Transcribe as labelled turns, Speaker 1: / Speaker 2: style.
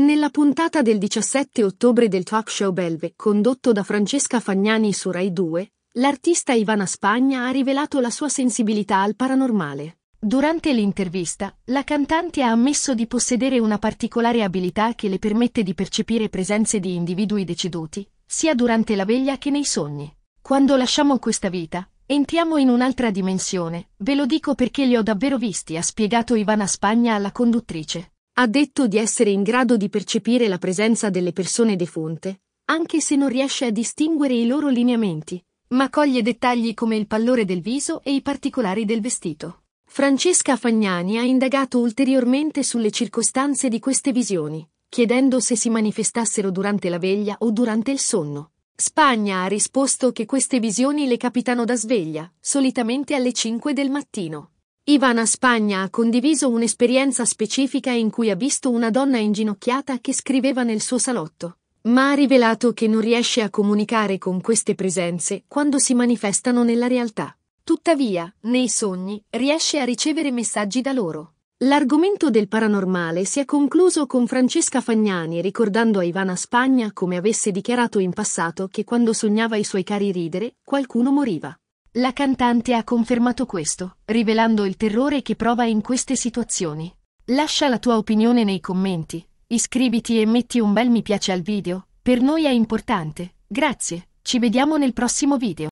Speaker 1: Nella puntata del 17 ottobre del talk show Belve, condotto da Francesca Fagnani su Rai 2, l'artista Ivana Spagna ha rivelato la sua sensibilità al paranormale. Durante l'intervista, la cantante ha ammesso di possedere una particolare abilità che le permette di percepire presenze di individui deceduti, sia durante la veglia che nei sogni. Quando lasciamo questa vita, entriamo in un'altra dimensione, ve lo dico perché li ho davvero visti, ha spiegato Ivana Spagna alla conduttrice. Ha detto di essere in grado di percepire la presenza delle persone defunte, anche se non riesce a distinguere i loro lineamenti, ma coglie dettagli come il pallore del viso e i particolari del vestito. Francesca Fagnani ha indagato ulteriormente sulle circostanze di queste visioni, chiedendo se si manifestassero durante la veglia o durante il sonno. Spagna ha risposto che queste visioni le capitano da sveglia, solitamente alle 5 del mattino. Ivana Spagna ha condiviso un'esperienza specifica in cui ha visto una donna inginocchiata che scriveva nel suo salotto, ma ha rivelato che non riesce a comunicare con queste presenze quando si manifestano nella realtà. Tuttavia, nei sogni, riesce a ricevere messaggi da loro. L'argomento del paranormale si è concluso con Francesca Fagnani ricordando a Ivana Spagna come avesse dichiarato in passato che quando sognava i suoi cari ridere, qualcuno moriva. La cantante ha confermato questo, rivelando il terrore che prova in queste situazioni. Lascia la tua opinione nei commenti, iscriviti e metti un bel mi piace al video, per noi è importante. Grazie, ci vediamo nel prossimo video.